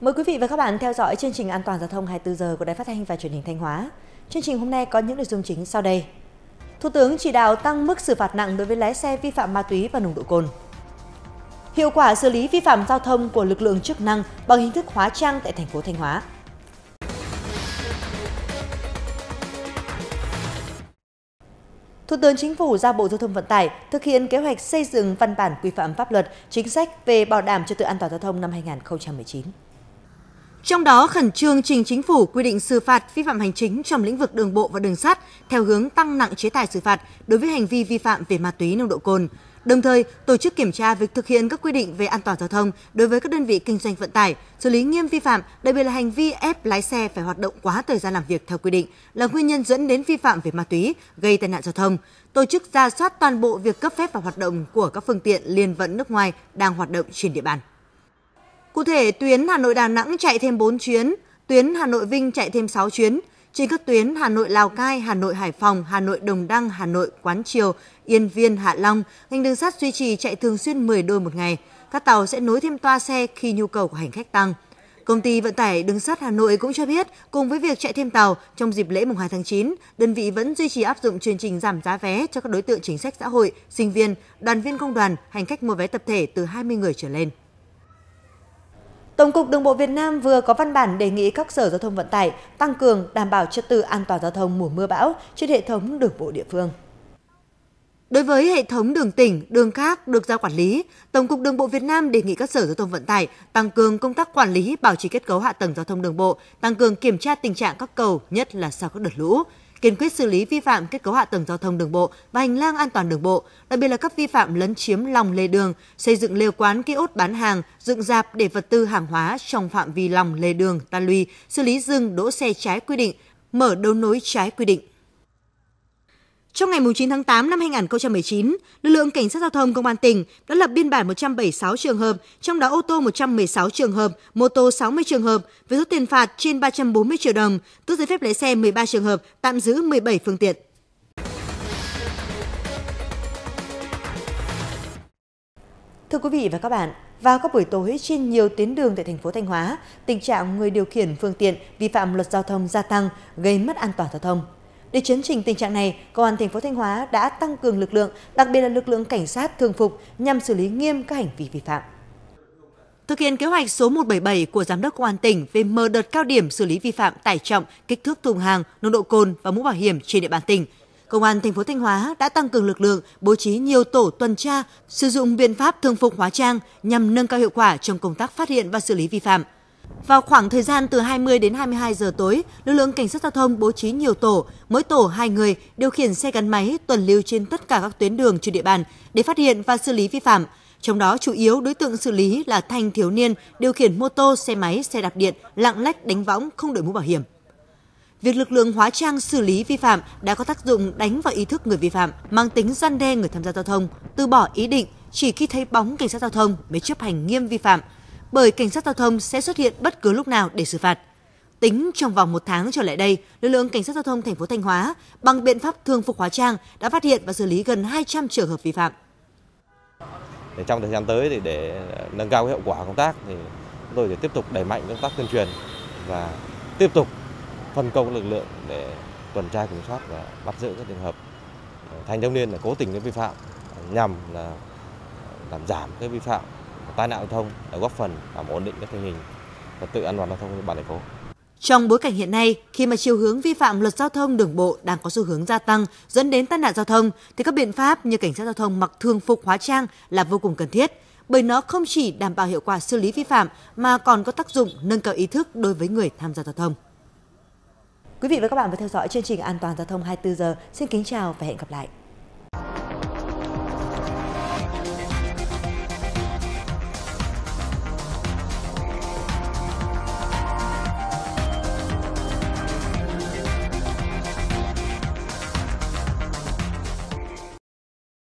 Mời quý vị và các bạn theo dõi chương trình An toàn giao thông 24 giờ của Đài Phát thanh và Truyền hình Thanh Hóa. Chương trình hôm nay có những nội dung chính sau đây. Thủ tướng chỉ đạo tăng mức xử phạt nặng đối với lái xe vi phạm ma túy và nồng độ cồn. Hiệu quả xử lý vi phạm giao thông của lực lượng chức năng bằng hình thức hóa trang tại thành phố Thanh Hóa. Thủ tướng Chính phủ giao Bộ Giao thông Vận tải thực hiện kế hoạch xây dựng văn bản quy phạm pháp luật, chính sách về bảo đảm trật tự an toàn giao thông năm 2019. Trong đó khẩn trương trình chính phủ quy định xử phạt vi phạm hành chính trong lĩnh vực đường bộ và đường sắt theo hướng tăng nặng chế tài xử phạt đối với hành vi vi phạm về ma túy nồng độ cồn. Đồng thời, tổ chức kiểm tra việc thực hiện các quy định về an toàn giao thông đối với các đơn vị kinh doanh vận tải, xử lý nghiêm vi phạm, đặc biệt là hành vi ép lái xe phải hoạt động quá thời gian làm việc theo quy định là nguyên nhân dẫn đến vi phạm về ma túy, gây tai nạn giao thông. Tổ chức ra soát toàn bộ việc cấp phép và hoạt động của các phương tiện liên vận nước ngoài đang hoạt động trên địa bàn. Cụ thể, tuyến Hà Nội Đà Nẵng chạy thêm 4 chuyến, tuyến Hà Nội Vinh chạy thêm 6 chuyến. Trên các tuyến Hà Nội Lào Cai, Hà Nội Hải Phòng, Hà Nội Đồng Đăng, Hà Nội Quán Triều, Yên Viên, Hạ Long, ngành đường sắt duy trì chạy thường xuyên 10 đôi một ngày. Các tàu sẽ nối thêm toa xe khi nhu cầu của hành khách tăng. Công ty vận tải đường sắt Hà Nội cũng cho biết, cùng với việc chạy thêm tàu trong dịp lễ mùng 2 tháng 9, đơn vị vẫn duy trì áp dụng chương trình giảm giá vé cho các đối tượng chính sách xã hội, sinh viên, đoàn viên công đoàn, hành khách mua vé tập thể từ 20 người trở lên. Tổng cục Đường bộ Việt Nam vừa có văn bản đề nghị các sở giao thông vận tải tăng cường đảm bảo trật tự an toàn giao thông mùa mưa bão trên hệ thống đường bộ địa phương. Đối với hệ thống đường tỉnh, đường khác được giao quản lý, Tổng cục Đường bộ Việt Nam đề nghị các sở giao thông vận tải tăng cường công tác quản lý, bảo trì kết cấu hạ tầng giao thông đường bộ, tăng cường kiểm tra tình trạng các cầu, nhất là sau các đợt lũ kiên quyết xử lý vi phạm kết cấu hạ tầng giao thông đường bộ và hành lang an toàn đường bộ, đặc biệt là các vi phạm lấn chiếm lòng lề đường, xây dựng lều quán kiosk bán hàng, dựng dạp để vật tư hàng hóa trong phạm vi lòng lề đường ta luy, xử lý dừng đỗ xe trái quy định, mở đấu nối trái quy định. Trong ngày 9 tháng 8 năm 2019, lực lượng cảnh sát giao thông công an tỉnh đã lập biên bản 176 trường hợp, trong đó ô tô 116 trường hợp, mô tô 60 trường hợp với số tiền phạt trên 340 triệu đồng, tước giấy phép lái xe 13 trường hợp, tạm giữ 17 phương tiện. Thưa quý vị và các bạn, vào các buổi tối trên nhiều tuyến đường tại thành phố Thanh Hóa, tình trạng người điều khiển phương tiện vi phạm luật giao thông gia tăng, gây mất an toàn giao thông. Để chấn chỉnh tình trạng này, Công an thành phố Thanh Hóa đã tăng cường lực lượng, đặc biệt là lực lượng cảnh sát thường phục nhằm xử lý nghiêm các hành vi vi phạm. Thực hiện kế hoạch số 177 của Giám đốc Công an tỉnh về mở đợt cao điểm xử lý vi phạm tải trọng, kích thước thùng hàng, nồng độ cồn và mũ bảo hiểm trên địa bàn tỉnh, Công an thành phố Thanh Hóa đã tăng cường lực lượng, bố trí nhiều tổ tuần tra, sử dụng biện pháp thường phục hóa trang nhằm nâng cao hiệu quả trong công tác phát hiện và xử lý vi phạm – vào khoảng thời gian từ 20 đến 22 giờ tối, lực lượng cảnh sát giao thông bố trí nhiều tổ, mỗi tổ 2 người điều khiển xe gắn máy tuần lưu trên tất cả các tuyến đường trên địa bàn để phát hiện và xử lý vi phạm. Trong đó chủ yếu đối tượng xử lý là thanh thiếu niên điều khiển mô tô, xe máy, xe đạp điện, lạng lách đánh võng không đội mũ bảo hiểm. Việc lực lượng hóa trang xử lý vi phạm đã có tác dụng đánh vào ý thức người vi phạm, mang tính gian đe người tham gia giao thông, từ bỏ ý định chỉ khi thấy bóng cảnh sát giao thông mới chấp hành nghiêm vi phạm, bởi cảnh sát giao thông sẽ xuất hiện bất cứ lúc nào để xử phạt. Tính trong vòng một tháng trở lại đây, lực lượng cảnh sát giao thông thành phố Thanh Hóa bằng biện pháp thường phục hóa trang đã phát hiện và xử lý gần 200 trường hợp vi phạm. Để trong thời gian tới thì để nâng cao hiệu quả công tác thì chúng tôi sẽ tiếp tục đẩy mạnh công tác tuyên truyền và tiếp tục phân công lực lượng để tuần tra kiểm soát và bắt giữ các trường hợp thanh thiếu niên là cố tình vi phạm nhằm là làm giảm cái vi phạm tai nạn giao thông để góp phần làm ổn định các tình hình trật tự an toàn giao thông trên địa bàn thành phố. Trong bối cảnh hiện nay, khi mà chiều hướng vi phạm luật giao thông đường bộ đang có xu hướng gia tăng dẫn đến tai nạn giao thông, thì các biện pháp như cảnh sát giao thông mặc thường phục hóa trang là vô cùng cần thiết, bởi nó không chỉ đảm bảo hiệu quả xử lý vi phạm mà còn có tác dụng nâng cao ý thức đối với người tham gia giao thông. Quý vị và các bạn vừa theo dõi chương trình An toàn giao thông 24 giờ. Xin kính chào và hẹn gặp lại.